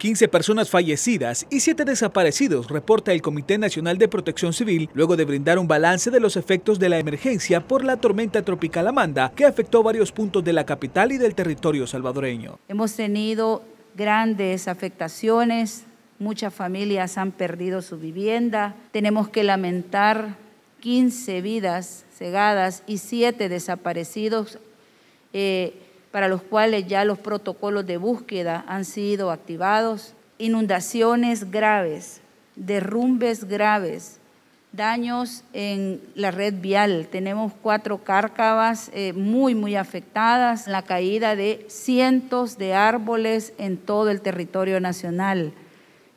15 personas fallecidas y 7 desaparecidos, reporta el Comité Nacional de Protección Civil, luego de brindar un balance de los efectos de la emergencia por la tormenta tropical Amanda, que afectó varios puntos de la capital y del territorio salvadoreño. Hemos tenido grandes afectaciones, muchas familias han perdido su vivienda, tenemos que lamentar 15 vidas cegadas y 7 desaparecidos. Eh, para los cuales ya los protocolos de búsqueda han sido activados, inundaciones graves, derrumbes graves, daños en la red vial. Tenemos cuatro cárcavas eh, muy, muy afectadas, la caída de cientos de árboles en todo el territorio nacional.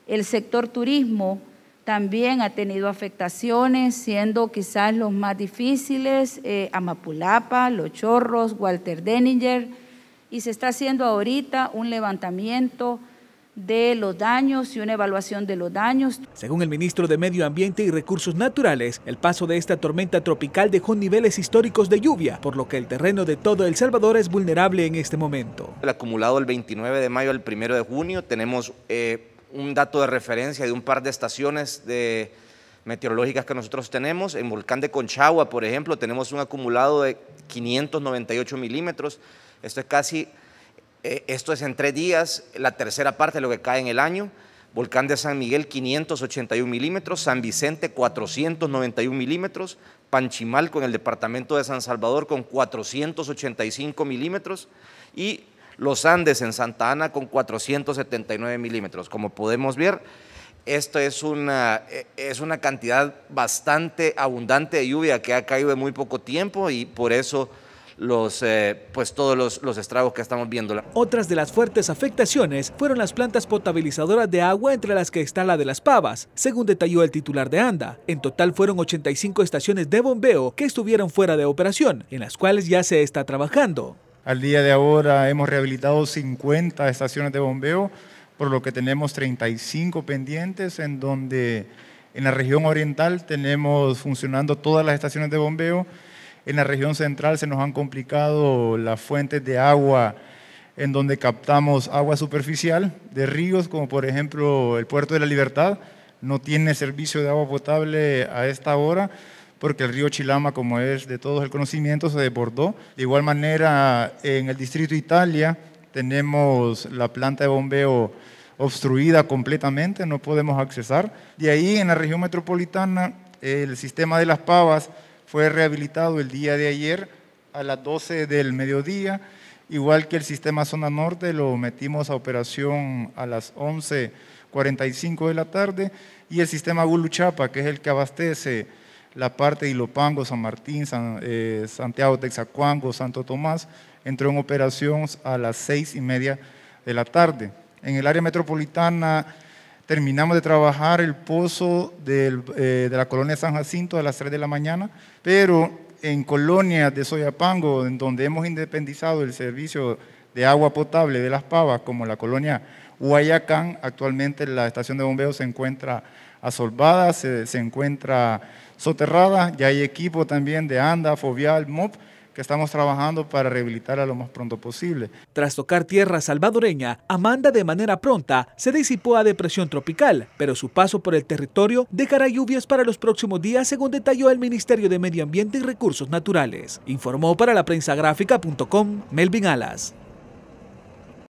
El sector turismo también ha tenido afectaciones, siendo quizás los más difíciles eh, Amapulapa, Los Chorros, Walter Denninger y se está haciendo ahorita un levantamiento de los daños y una evaluación de los daños. Según el ministro de Medio Ambiente y Recursos Naturales, el paso de esta tormenta tropical dejó niveles históricos de lluvia, por lo que el terreno de todo El Salvador es vulnerable en este momento. El acumulado del 29 de mayo al 1 de junio tenemos eh, un dato de referencia de un par de estaciones meteorológicas que nosotros tenemos. En Volcán de Conchagua, por ejemplo, tenemos un acumulado de 598 milímetros. Esto es casi, eh, esto es en tres días, la tercera parte de lo que cae en el año. Volcán de San Miguel 581 milímetros, San Vicente 491 milímetros, Panchimalco en el departamento de San Salvador con 485 milímetros y los Andes en Santa Ana con 479 milímetros. Como podemos ver, esto es una, eh, es una cantidad bastante abundante de lluvia que ha caído en muy poco tiempo y por eso los, eh, pues, todos los estragos que estamos viendo. Otras de las fuertes afectaciones fueron las plantas potabilizadoras de agua, entre las que está la de las Pavas, según detalló el titular de ANDA. En total fueron 85 estaciones de bombeo que estuvieron fuera de operación, en las cuales ya se está trabajando. Al día de ahora hemos rehabilitado 50 estaciones de bombeo, por lo que tenemos 35 pendientes, en donde en la región oriental tenemos funcionando todas las estaciones de bombeo en la región central se nos han complicado las fuentes de agua en donde captamos agua superficial de ríos, como por ejemplo el Puerto de la Libertad, no tiene servicio de agua potable a esta hora porque el río Chilama, como es de todos el conocimiento, se desbordó. De igual manera, en el distrito Italia tenemos la planta de bombeo obstruida completamente, no podemos accesar. De ahí, en la región metropolitana, el sistema de las pavas fue rehabilitado el día de ayer a las 12 del mediodía, igual que el sistema Zona Norte, lo metimos a operación a las 11.45 de la tarde, y el sistema Guluchapa, que es el que abastece la parte de Ilopango, San Martín, eh, Santiago, Texacuango, Santo Tomás, entró en operación a las 6 y media de la tarde. En el área metropolitana Terminamos de trabajar el pozo eh, de la colonia San Jacinto a las 3 de la mañana, pero en colonias de Soyapango, en donde hemos independizado el servicio de agua potable de las pavas, como la colonia Huayacán, actualmente la estación de bombeo se encuentra asolvada, se, encuentra soterrada, ya hay equipo también de ANDA, FOVIAL, MOP, que estamos trabajando para rehabilitarla lo más pronto posible. Tras tocar tierra salvadoreña, Amanda de manera pronta se disipó a depresión tropical, pero su paso por el territorio dejará lluvias para los próximos días, según detalló el Ministerio de Medio Ambiente y Recursos Naturales. Informó para la prensa gráfica.com Melvin Alas.